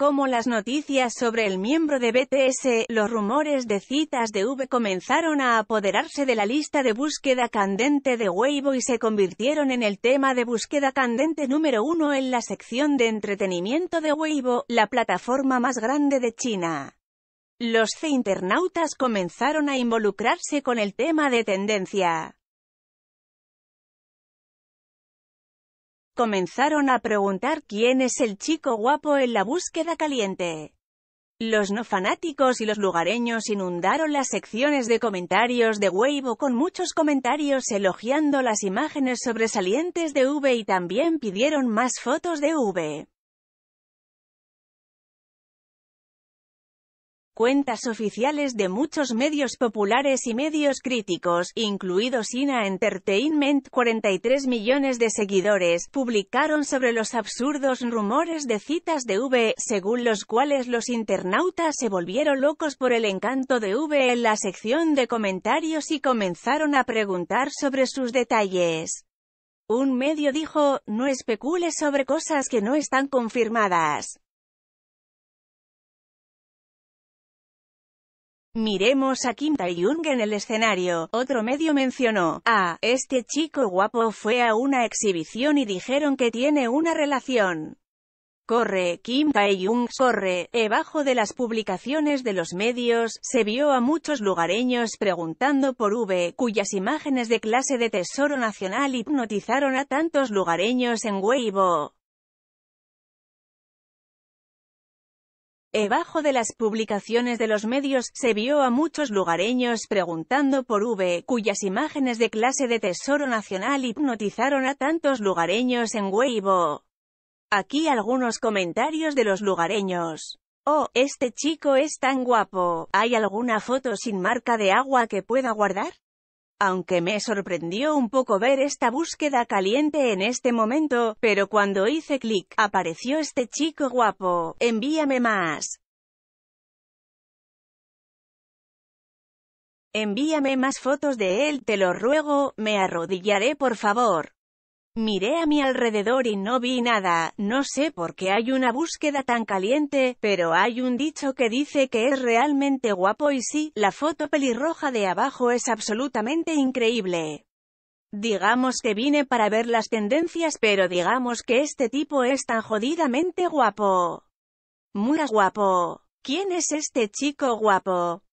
como las noticias sobre el miembro de BTS, los rumores de citas de V comenzaron a apoderarse de la lista de búsqueda candente de Weibo y se convirtieron en el tema de búsqueda candente número uno en la sección de entretenimiento de Weibo, la plataforma más grande de China. Los C internautas comenzaron a involucrarse con el tema de tendencia. comenzaron a preguntar quién es el chico guapo en la búsqueda caliente. Los no fanáticos y los lugareños inundaron las secciones de comentarios de Weibo con muchos comentarios elogiando las imágenes sobresalientes de V y también pidieron más fotos de V. Cuentas oficiales de muchos medios populares y medios críticos, incluido sina Entertainment, 43 millones de seguidores, publicaron sobre los absurdos rumores de citas de V, según los cuales los internautas se volvieron locos por el encanto de V en la sección de comentarios y comenzaron a preguntar sobre sus detalles. Un medio dijo, no especule sobre cosas que no están confirmadas. Miremos a Kim tae en el escenario. Otro medio mencionó, ah, este chico guapo fue a una exhibición y dijeron que tiene una relación. Corre, Kim tae corre, debajo de las publicaciones de los medios, se vio a muchos lugareños preguntando por V, cuyas imágenes de clase de tesoro nacional hipnotizaron a tantos lugareños en Weibo. bajo de las publicaciones de los medios, se vio a muchos lugareños preguntando por V, cuyas imágenes de clase de Tesoro Nacional hipnotizaron a tantos lugareños en huevo. Aquí algunos comentarios de los lugareños. Oh, este chico es tan guapo. ¿Hay alguna foto sin marca de agua que pueda guardar? aunque me sorprendió un poco ver esta búsqueda caliente en este momento, pero cuando hice clic, apareció este chico guapo, envíame más. Envíame más fotos de él, te lo ruego, me arrodillaré por favor. Miré a mi alrededor y no vi nada, no sé por qué hay una búsqueda tan caliente, pero hay un dicho que dice que es realmente guapo y sí, la foto pelirroja de abajo es absolutamente increíble. Digamos que vine para ver las tendencias pero digamos que este tipo es tan jodidamente guapo. Muy guapo. ¿Quién es este chico guapo?